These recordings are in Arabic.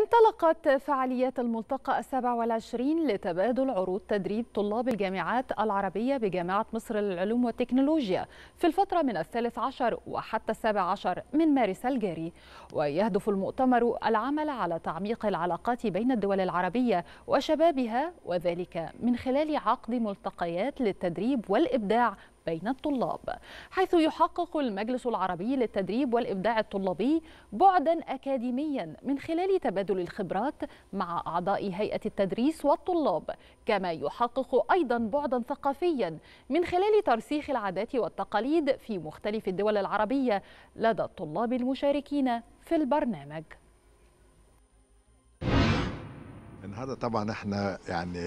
انطلقت فعاليات الملتقى السابع والعشرين لتبادل عروض تدريب طلاب الجامعات العربية بجامعة مصر للعلوم والتكنولوجيا في الفترة من الثالث عشر وحتى السابع عشر من مارس الجاري ويهدف المؤتمر العمل على تعميق العلاقات بين الدول العربية وشبابها وذلك من خلال عقد ملتقيات للتدريب والإبداع بين الطلاب حيث يحقق المجلس العربي للتدريب والإبداع الطلابي بعدا أكاديميا من خلال تبادل الخبرات مع أعضاء هيئة التدريس والطلاب كما يحقق أيضا بعدا ثقافيا من خلال ترسيخ العادات والتقاليد في مختلف الدول العربية لدى الطلاب المشاركين في البرنامج النهارده طبعا احنا يعني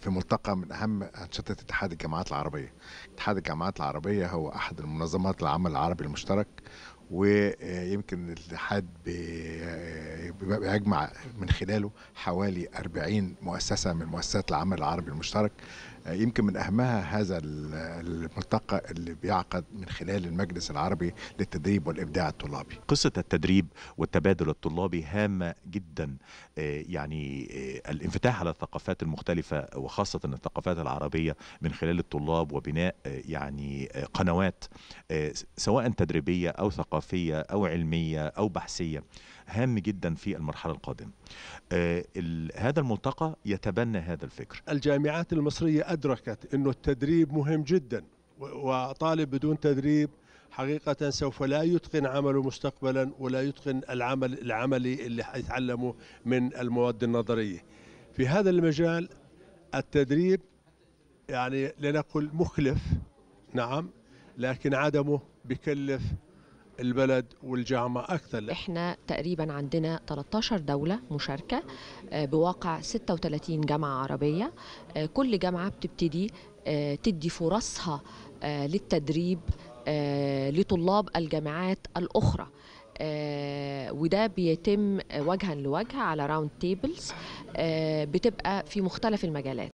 في ملتقى من أهم أنشطة اتحاد الجامعات العربية اتحاد الجامعات العربية هو أحد المنظمات العمل العربي المشترك ويمكن الاتحاد بيجمع من خلاله حوالي 40 مؤسسة من مؤسسات العمل العربي المشترك يمكن من أهمها هذا الملتقى اللي بيعقد من خلال المجلس العربي للتدريب والإبداع الطلابي قصة التدريب والتبادل الطلابي هامة جدا آه، يعني آه، الانفتاح على الثقافات المختلفة وخاصة الثقافات العربية من خلال الطلاب وبناء آه، يعني قنوات سواء تدريبية أو ثقافية أو علمية أو بحثية هام جدا في المرحلة القادمة هذا الملتقى يتبنى هذا الفكر الجامعات المصرية أدركت أنه التدريب مهم جدا وطالب بدون تدريب حقيقة سوف لا يتقن عمله مستقبلا ولا يتقن العمل العملي اللي حيتعلمه من المواد النظرية في هذا المجال التدريب يعني لنقل مكلف نعم لكن عدمه بكلف البلد والجامعة أكثر إحنا تقريبا عندنا 13 دولة مشاركة آه، بواقع 36 جامعة عربية آه، كل جامعة بتبتدي آه، تدي فرصها للتدريب لطلاب الجامعات الأخرى وده بيتم وجها لوجه على راوند تيبلز بتبقى في مختلف المجالات